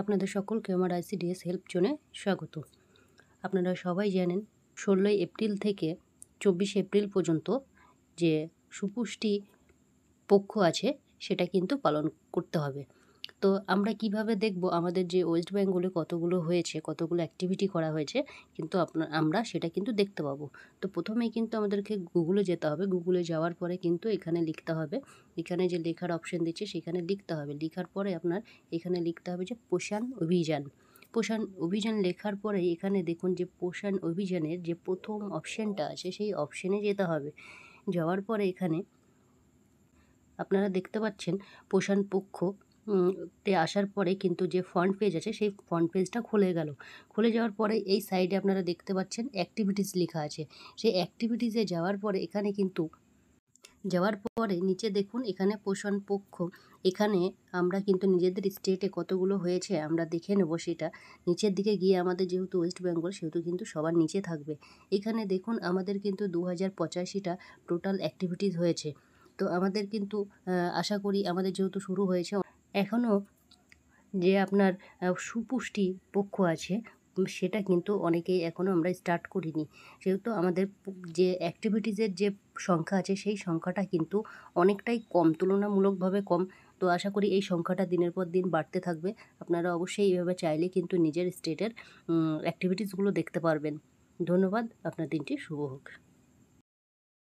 আপনাদের সকলকে আমার আইসিডিএস হেল্প জোনে স্বাগত আপনারা সবাই জানেন ষোলোই এপ্রিল থেকে চব্বিশে এপ্রিল পর্যন্ত যে সুপুষ্টি পক্ষ আছে সেটা কিন্তু পালন করতে হবে তো আমরা কিভাবে দেখব আমাদের যে ওয়েস্ট বেঙ্গলে কতগুলো হয়েছে কতগুলো অ্যাক্টিভিটি করা হয়েছে কিন্তু আপনার আমরা সেটা কিন্তু দেখতে পাবো তো প্রথমেই কিন্তু আমাদেরকে গুগলে যেতে হবে গুগলে যাওয়ার পরে কিন্তু এখানে লিখতে হবে এখানে যে লেখার অপশন দিচ্ছে সেখানে লিখতে হবে লেখার পরে আপনার এখানে লিখতে হবে যে পোষণ অভিযান পোষণ অভিযান লেখার পরে এখানে দেখুন যে পোষণ অভিযানের যে প্রথম অপশানটা আছে সেই অপশানে যেতে হবে যাওয়ার পরে এখানে আপনারা দেখতে পাচ্ছেন পোষণ পক্ষ তে আসার পরে কিন্তু যে ফ্রন্ট পেজ আছে সেই ফ্রন্ট পেজটা খুলে গেল খুলে যাওয়ার পরে এই সাইডে আপনারা দেখতে পাচ্ছেন অ্যাক্টিভিটিস লেখা আছে সেই অ্যাক্টিভিটিসে যাওয়ার পরে এখানে কিন্তু যাওয়ার পরে নিচে দেখুন এখানে পোষণ পক্ষ এখানে আমরা কিন্তু নিজেদের স্টেটে কতগুলো হয়েছে আমরা দেখে নেব সেটা নিচের দিকে গিয়ে আমাদের যেহেতু ওয়েস্ট বেঙ্গল সেহেতু কিন্তু সবার নিচে থাকবে এখানে দেখুন আমাদের কিন্তু দু হাজার পঁচাশিটা টোটাল অ্যাক্টিভিটিস হয়েছে তো আমাদের কিন্তু আশা করি আমাদের যেহেতু শুরু হয়েছে এখনও যে আপনার সুপুষ্টি পক্ষ আছে সেটা কিন্তু অনেকেই এখনও আমরা স্টার্ট করিনি সেহেতু আমাদের যে অ্যাক্টিভিটিসের যে সংখ্যা আছে সেই সংখ্যাটা কিন্তু অনেকটাই কম তুলনামূলকভাবে কম তো আশা করি এই সংখ্যাটা দিনের পর দিন বাড়তে থাকবে আপনারা অবশ্যই এইভাবে চাইলে কিন্তু নিজের স্টেটের অ্যাক্টিভিটিসগুলো দেখতে পারবেন ধন্যবাদ আপনার দিনটি শুভ হোক